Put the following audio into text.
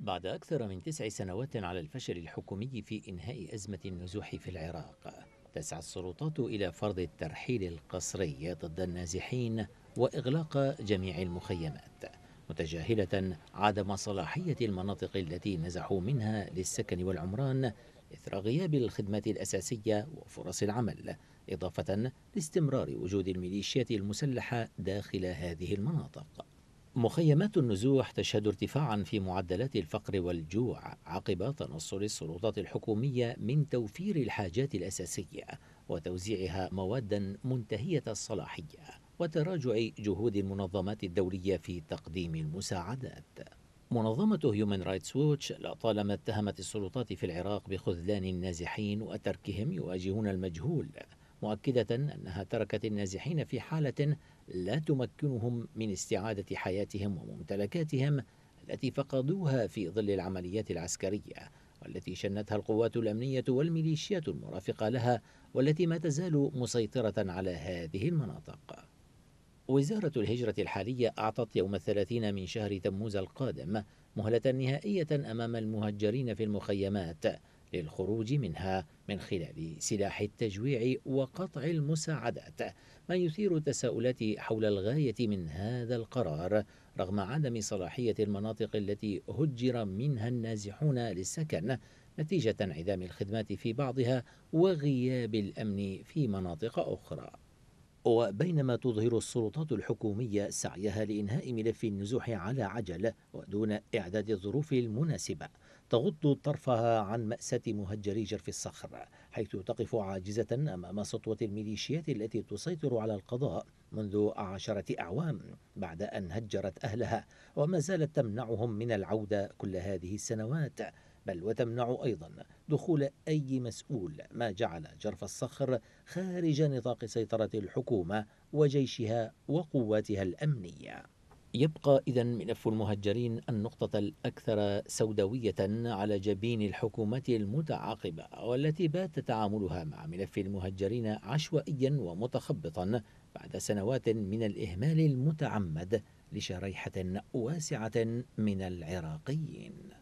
بعد أكثر من تسع سنوات على الفشل الحكومي في إنهاء أزمة النزوح في العراق تسعى السلطات إلى فرض الترحيل القسري ضد النازحين وإغلاق جميع المخيمات متجاهلة عدم صلاحية المناطق التي نزحوا منها للسكن والعمران إثر غياب الخدمات الأساسية وفرص العمل إضافة لاستمرار وجود الميليشيات المسلحة داخل هذه المناطق مخيمات النزوح تشهد ارتفاعا في معدلات الفقر والجوع عقب تنصل السلطات الحكومية من توفير الحاجات الأساسية وتوزيعها موادا منتهية الصلاحية وتراجع جهود المنظمات الدولية في تقديم المساعدات منظمة هيومن رايتس ووتش لطالما اتهمت السلطات في العراق بخذلان النازحين وتركهم يواجهون المجهول مؤكدة أنها تركت النازحين في حالة لا تمكنهم من استعادة حياتهم وممتلكاتهم التي فقدوها في ظل العمليات العسكرية والتي شنتها القوات الأمنية والميليشيات المرافقة لها والتي ما تزال مسيطرة على هذه المناطق وزارة الهجرة الحالية أعطت يوم الثلاثين من شهر تموز القادم مهلة نهائية أمام المهجرين في المخيمات للخروج منها من خلال سلاح التجويع وقطع المساعدات ما يثير التساؤلات حول الغاية من هذا القرار رغم عدم صلاحية المناطق التي هجر منها النازحون للسكن نتيجة انعدام الخدمات في بعضها وغياب الأمن في مناطق أخرى وبينما تظهر السلطات الحكومية سعيها لإنهاء ملف النزوح على عجلة ودون إعداد الظروف المناسبة تغض طرفها عن مأساة مهجري جرف الصخر حيث تقف عاجزة أمام سطوة الميليشيات التي تسيطر على القضاء منذ عشرة أعوام بعد أن هجرت أهلها وما زالت تمنعهم من العودة كل هذه السنوات بل وتمنع أيضا دخول أي مسؤول ما جعل جرف الصخر خارج نطاق سيطرة الحكومة وجيشها وقواتها الأمنية يبقى إذا ملف المهجرين النقطة الأكثر سوداوية على جبين الحكومات المتعاقبة والتي بات تعاملها مع ملف المهجرين عشوائيا ومتخبطا بعد سنوات من الإهمال المتعمد لشريحة واسعة من العراقيين